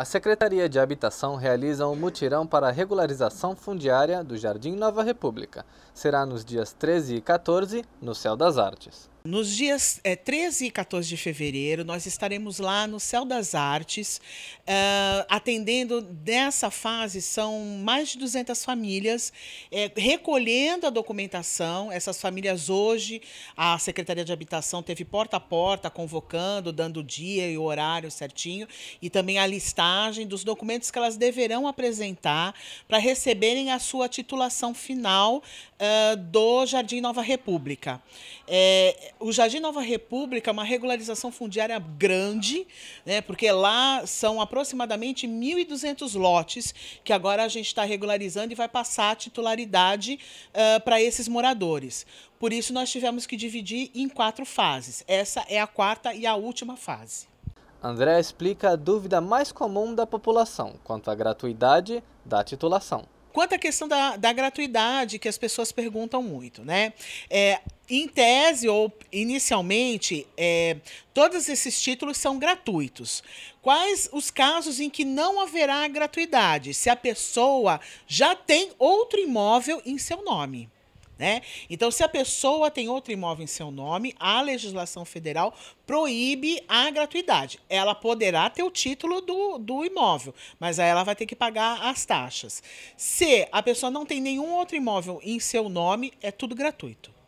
A Secretaria de Habitação realiza um mutirão para a regularização fundiária do Jardim Nova República. Será nos dias 13 e 14, no Céu das Artes. Nos dias é, eh, 13 e 14 de fevereiro, nós estaremos lá no Céu das Artes, uh, atendendo nessa fase, são mais de 200 famílias, é, recolhendo a documentação. Essas famílias hoje, a Secretaria de Habitação teve porta a porta, convocando, dando o dia e o horário certinho, e também a listagem dos documentos que elas deverão apresentar para receberem a sua titulação final uh, do Jardim Nova República. É, o Jardim Nova República é uma regularização fundiária grande, né, porque lá são aproximadamente 1.200 lotes que agora a gente está regularizando e vai passar a titularidade uh, para esses moradores. Por isso, nós tivemos que dividir em quatro fases. Essa é a quarta e a última fase. André explica a dúvida mais comum da população quanto à gratuidade da titulação. Quanto à questão da, da gratuidade, que as pessoas perguntam muito, né? É, em tese ou inicialmente, é, todos esses títulos são gratuitos. Quais os casos em que não haverá gratuidade? Se a pessoa já tem outro imóvel em seu nome. Né? Então, se a pessoa tem outro imóvel em seu nome, a legislação federal proíbe a gratuidade. Ela poderá ter o título do, do imóvel, mas aí ela vai ter que pagar as taxas. Se a pessoa não tem nenhum outro imóvel em seu nome, é tudo gratuito.